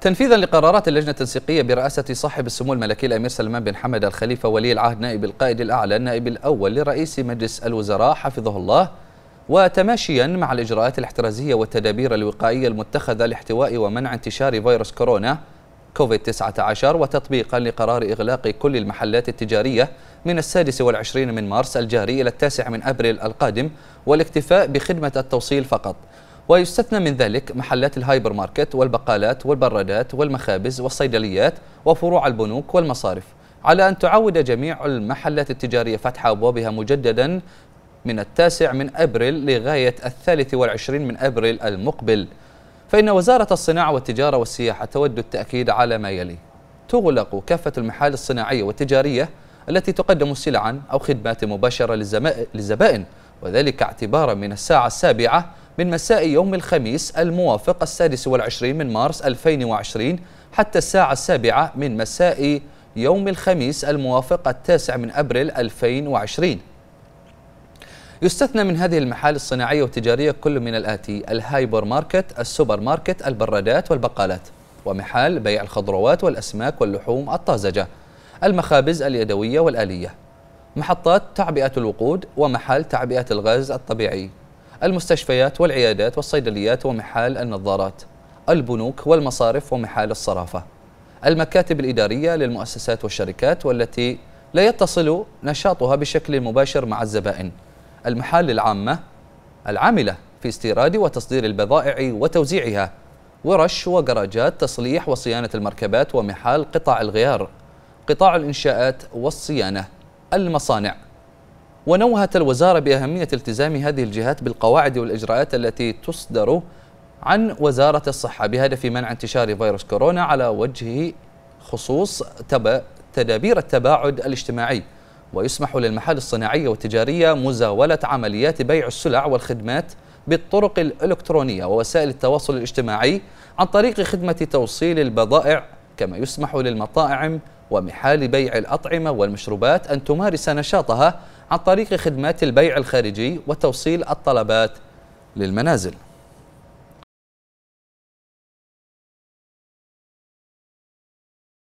تنفيذا لقرارات اللجنة التنسيقية برئاسة صاحب السمو الملكي الأمير سلمان بن حمد الخليفة ولي العهد نائب القائد الأعلى النائب الأول لرئيس مجلس الوزراء حفظه الله وتماشيا مع الإجراءات الاحترازية والتدابير الوقائية المتخذة لاحتواء ومنع انتشار فيروس كورونا كوفيد-19 وتطبيقا لقرار إغلاق كل المحلات التجارية من السادس والعشرين من مارس الجاري إلى التاسع من أبريل القادم والاكتفاء بخدمة التوصيل فقط ويستثنى من ذلك محلات الهايبر ماركت والبقالات والبرادات والمخابز والصيدليات وفروع البنوك والمصارف على أن تعود جميع المحلات التجارية فتح أبوابها مجددا من التاسع من أبريل لغاية الثالث والعشرين من أبريل المقبل فإن وزارة الصناعة والتجارة والسياحة تود التأكيد على ما يلي تغلق كافة المحال الصناعية والتجارية التي تقدم سلعا أو خدمات مباشرة للزبائن وذلك اعتبارا من الساعة السابعة من مساء يوم الخميس الموافق السادس والعشرين من مارس 2020 حتى الساعة السابعة من مساء يوم الخميس الموافق التاسع من أبريل 2020 يستثنى من هذه المحال الصناعية والتجارية كل من الآتي الهايبر ماركت السوبر ماركت البرادات والبقالات ومحال بيع الخضروات والأسماك واللحوم الطازجة المخابز اليدوية والآلية محطات تعبئة الوقود ومحال تعبئة الغاز الطبيعي المستشفيات والعيادات والصيدليات ومحال النظارات البنوك والمصارف ومحال الصرافة المكاتب الإدارية للمؤسسات والشركات والتي لا يتصل نشاطها بشكل مباشر مع الزبائن المحال العامة العاملة في استيراد وتصدير البضائع وتوزيعها ورش وجراجات تصليح وصيانة المركبات ومحال قطع الغيار قطاع الإنشاءات والصيانة المصانع ونوهت الوزارة بأهمية التزام هذه الجهات بالقواعد والإجراءات التي تصدر عن وزارة الصحة بهدف منع انتشار فيروس كورونا على وجه خصوص تدابير التباعد الاجتماعي ويسمح للمحال الصناعية والتجارية مزاولة عمليات بيع السلع والخدمات بالطرق الإلكترونية ووسائل التواصل الاجتماعي عن طريق خدمة توصيل البضائع كما يسمح للمطاعم ومحال بيع الأطعمة والمشروبات أن تمارس نشاطها عن طريق خدمات البيع الخارجي وتوصيل الطلبات للمنازل